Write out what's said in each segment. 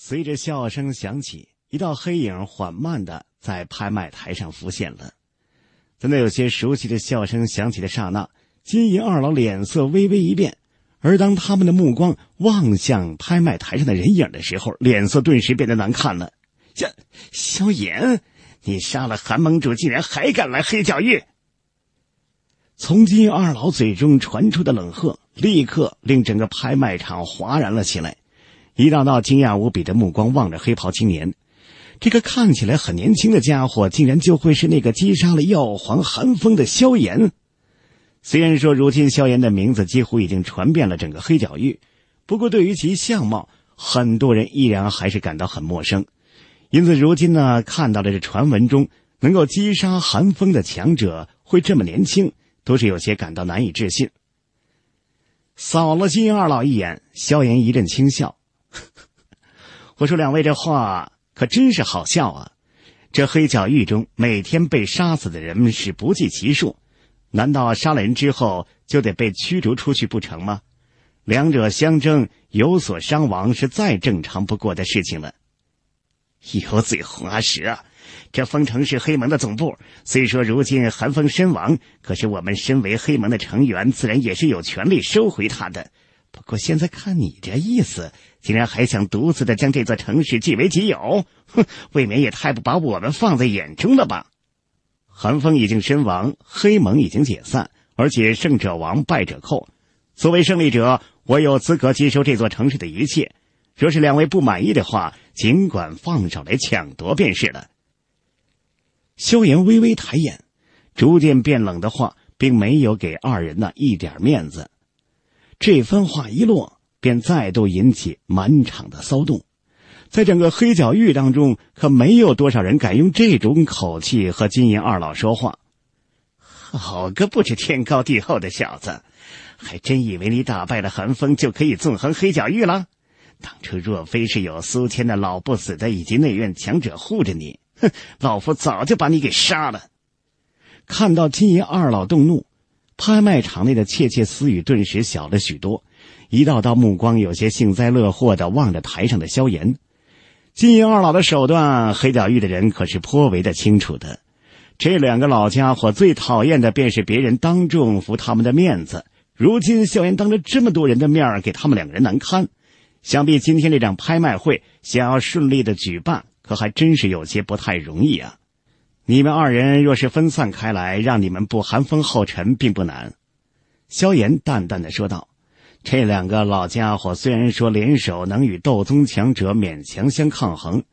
随着笑声响起，一道黑影缓慢的在拍卖台上浮现了。在那有些熟悉的笑声响起的刹那，金银二老脸色微微一变，而当他们的目光望向拍卖台上的人影的时候，脸色顿时变得难看了。萧萧炎，你杀了韩盟主，竟然还敢来黑角域！从金二老嘴中传出的冷喝，立刻令整个拍卖场哗然了起来。一道道惊讶无比的目光望着黑袍青年，这个看起来很年轻的家伙，竟然就会是那个击杀了药皇寒风的萧炎。虽然说如今萧炎的名字几乎已经传遍了整个黑角域，不过对于其相貌，很多人依然还是感到很陌生。因此，如今呢，看到了这传闻中能够击杀寒风的强者会这么年轻，都是有些感到难以置信。扫了金二老一眼，萧炎一阵轻笑。我说：“两位这话可真是好笑啊！这黑角狱中每天被杀死的人是不计其数，难道杀了人之后就得被驱逐出去不成吗？两者相争，有所伤亡是再正常不过的事情了。油嘴滑舌，这封城是黑盟的总部，虽说如今寒风身亡，可是我们身为黑盟的成员，自然也是有权利收回他的。”不过现在看你这意思，竟然还想独自的将这座城市据为己有，哼，未免也太不把我们放在眼中了吧！寒风已经身亡，黑盟已经解散，而且胜者王败者寇，作为胜利者，我有资格接收这座城市的一切。若是两位不满意的话，尽管放手来抢夺便是了。萧炎微微抬眼，逐渐变冷的话，并没有给二人那一点面子。这番话一落，便再度引起满场的骚动。在整个黑角域当中，可没有多少人敢用这种口气和金银二老说话。好个不知天高地厚的小子，还真以为你打败了寒风就可以纵横黑角域了？当初若非是有苏谦的老不死的以及内院强者护着你，哼，老夫早就把你给杀了。看到金银二老动怒。拍卖场内的窃窃私语顿时小了许多，一道道目光有些幸灾乐祸的望着台上的萧炎。金银二老的手段，黑角玉的人可是颇为的清楚的。这两个老家伙最讨厌的便是别人当众扶他们的面子。如今萧炎当着这么多人的面给他们两个人难堪，想必今天这场拍卖会想要顺利的举办，可还真是有些不太容易啊。你们二人若是分散开来，让你们不寒风后尘并不难。”萧炎淡淡的说道，“这两个老家伙虽然说联手能与斗宗强者勉强相抗衡，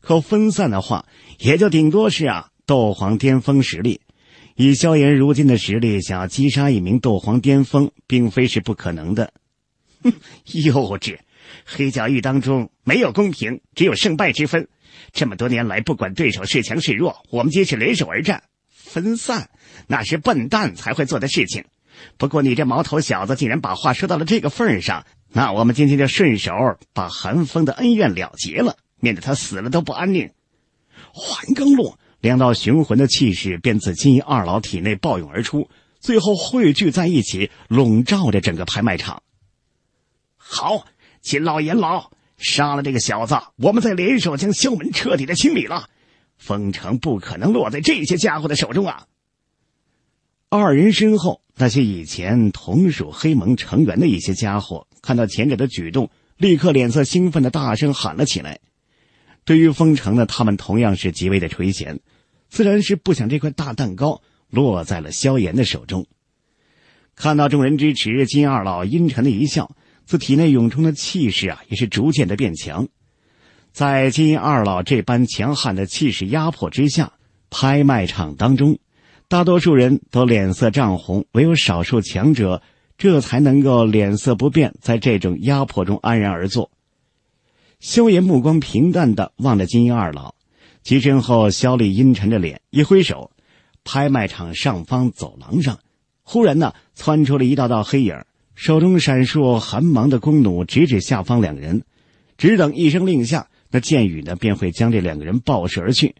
可分散的话，也就顶多是啊，斗皇巅峰实力。以萧炎如今的实力，想要击杀一名斗皇巅峰，并非是不可能的。”哼，幼稚。黑角域当中没有公平，只有胜败之分。这么多年来，不管对手是强是弱，我们皆是联手而战。分散那是笨蛋才会做的事情。不过你这毛头小子竟然把话说到了这个份上，那我们今天就顺手把韩风的恩怨了结了，免得他死了都不安宁。话音刚落，两道雄浑的气势便自金二老体内暴涌而出，最后汇聚在一起，笼罩着整个拍卖场。好。金老、严老，杀了这个小子，我们再联手将萧门彻底的清理了。封城不可能落在这些家伙的手中啊！二人身后，那些以前同属黑盟成员的一些家伙，看到前者的举动，立刻脸色兴奋的大声喊了起来。对于封城的，他们同样是极为的垂涎，自然是不想这块大蛋糕落在了萧炎的手中。看到众人支持，金二老阴沉的一笑。自体内涌出的气势啊，也是逐渐的变强。在金英二老这般强悍的气势压迫之下，拍卖场当中，大多数人都脸色涨红，唯有少数强者，这才能够脸色不变，在这种压迫中安然而坐。萧炎目光平淡的望着金英二老，其身后，萧丽阴沉着脸，一挥手，拍卖场上方走廊上，忽然呢窜出了一道道黑影。手中闪烁寒芒的弓弩直指下方两人，只等一声令下，那箭雨呢便会将这两个人爆射而去。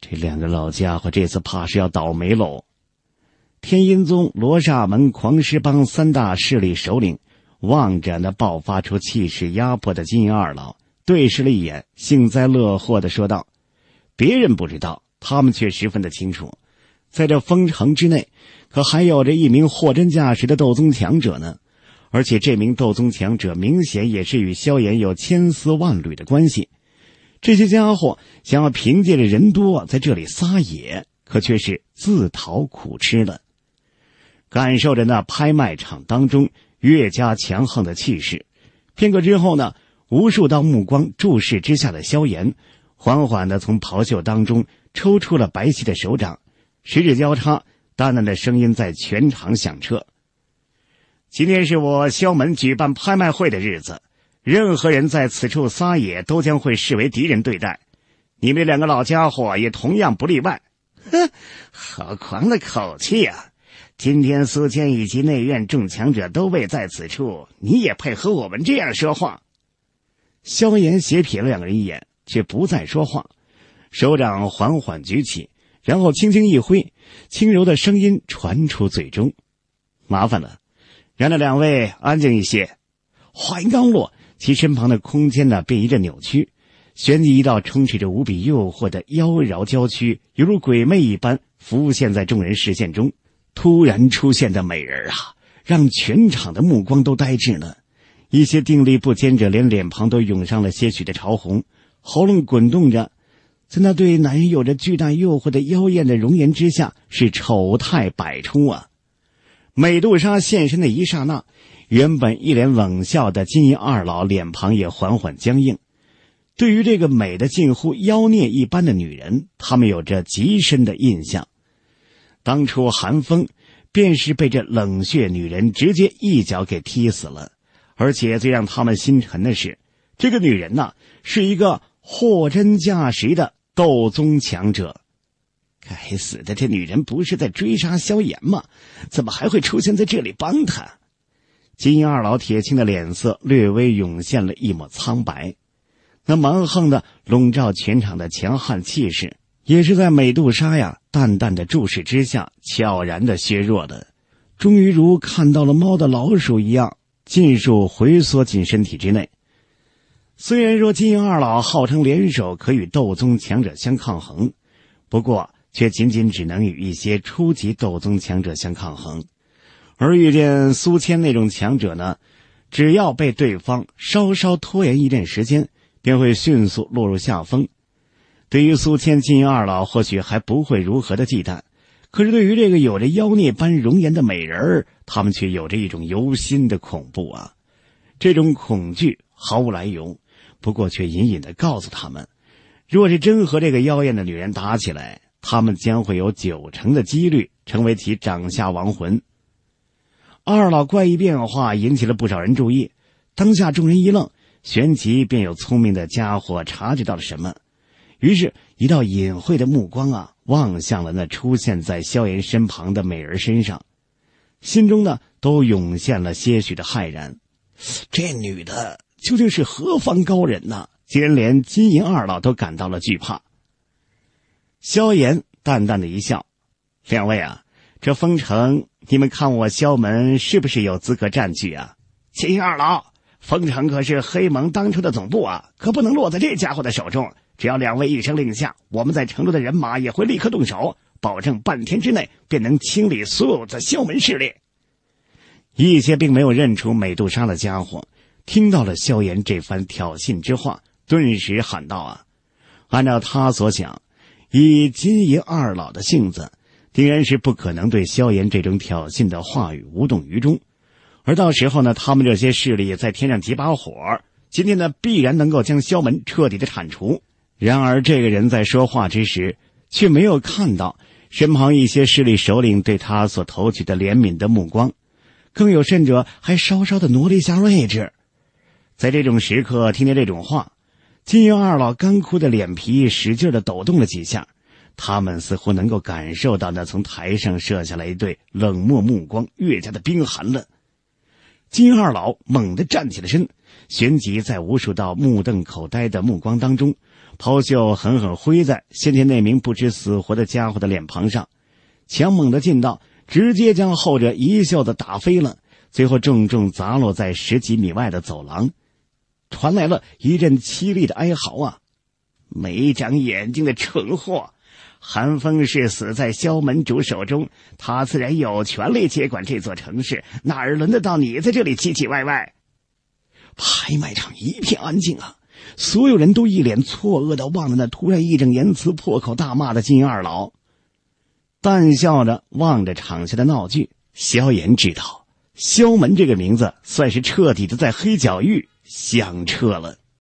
这两个老家伙这次怕是要倒霉喽！天阴宗、罗刹门、狂狮帮三大势力首领望着那爆发出气势压迫的金银二老，对视了一眼，幸灾乐祸的说道：“别人不知道，他们却十分的清楚，在这封城之内。”可还有着一名货真价实的斗宗强者呢，而且这名斗宗强者明显也是与萧炎有千丝万缕的关系。这些家伙想要凭借着人多在这里撒野，可却是自讨苦吃了。感受着那拍卖场当中越加强横的气势，片刻之后呢，无数道目光注视之下的萧炎，缓缓的从袍袖当中抽出了白皙的手掌，十指交叉。淡淡的声音在全场响彻。今天是我萧门举办拍卖会的日子，任何人在此处撒野，都将会视为敌人对待。你们两个老家伙也同样不例外。哼，好狂的口气啊！今天苏谦以及内院众强者都未在此处，你也配和我们这样说话？萧炎斜瞥了两个人一眼，却不再说话，手掌缓缓举起。然后轻轻一挥，轻柔的声音传出嘴中，麻烦了，让那两位安静一些。话音刚落，其身旁的空间呢便一阵扭曲，旋即一道充斥着无比诱惑的妖娆娇躯，犹如鬼魅一般浮现在众人视线中。突然出现的美人啊，让全场的目光都呆滞了，一些定力不坚者连脸庞都涌上了些许的潮红，喉咙滚动着。在那对男人有着巨大诱惑的妖艳的容颜之下，是丑态百出啊！美杜莎现身的一刹那，原本一脸冷笑的金银二老脸庞也缓缓僵硬。对于这个美的近乎妖孽一般的女人，他们有着极深的印象。当初寒风，便是被这冷血女人直接一脚给踢死了。而且最让他们心沉的是，这个女人呐，是一个货真价实的。斗宗强者，该死的！这女人不是在追杀萧炎吗？怎么还会出现在这里帮他？金鹰二老铁青的脸色略微涌现了一抹苍白，那蛮横的笼罩全场的强悍气势，也是在美杜莎呀淡淡的注视之下悄然的削弱的，终于如看到了猫的老鼠一样，尽数回缩进身体之内。虽然说金鹰二老号称联手可与斗宗强者相抗衡，不过却仅仅只能与一些初级斗宗强者相抗衡，而遇见苏谦那种强者呢，只要被对方稍稍拖延一点时间，便会迅速落入下风。对于苏谦，金鹰二老或许还不会如何的忌惮，可是对于这个有着妖孽般容颜的美人儿，他们却有着一种由心的恐怖啊！这种恐惧毫无来由。不过却隐隐的告诉他们，若是真和这个妖艳的女人打起来，他们将会有九成的几率成为其掌下亡魂。二老怪异变化引起了不少人注意，当下众人一愣，旋即便有聪明的家伙察觉到了什么，于是，一道隐晦的目光啊望向了那出现在萧炎身旁的美人身上，心中呢都涌现了些许的骇然，这女的。究竟是何方高人呐？竟然连金银二老都感到了惧怕。萧炎淡淡的一笑：“两位啊，这封城，你们看我萧门是不是有资格占据啊？”金银二老，封城可是黑盟当初的总部啊，可不能落在这家伙的手中。只要两位一声令下，我们在城中的人马也会立刻动手，保证半天之内便能清理所有的萧门势力。一些并没有认出美杜莎的家伙。听到了萧炎这番挑衅之话，顿时喊道：“啊！按照他所想，以金银二老的性子，定然是不可能对萧炎这种挑衅的话语无动于衷。而到时候呢，他们这些势力再添上几把火，今天呢，必然能够将萧门彻底的铲除。”然而，这个人在说话之时，却没有看到身旁一些势力首领对他所投去的怜悯的目光，更有甚者，还稍稍的挪了一下位置。在这种时刻，听见这种话，金庸二老干枯的脸皮使劲的抖动了几下，他们似乎能够感受到那从台上射下来一对冷漠目光越加的冰寒了。金二老猛地站起了身，旋即在无数道目瞪口呆的目光当中，抛袖狠狠挥在先前那名不知死活的家伙的脸庞上，强猛的劲道直接将后者一袖子打飞了，最后重重砸落在十几米外的走廊。传来了一阵凄厉的哀嚎啊！没长眼睛的蠢货，韩风是死在萧门主手中，他自然有权利接管这座城市，哪儿轮得到你在这里唧唧歪歪？拍卖场一片安静啊，所有人都一脸错愕的望着那突然义正言辞、破口大骂的金二老，淡笑着望着场下的闹剧。萧炎知道，萧门这个名字算是彻底的在黑角域。响彻了。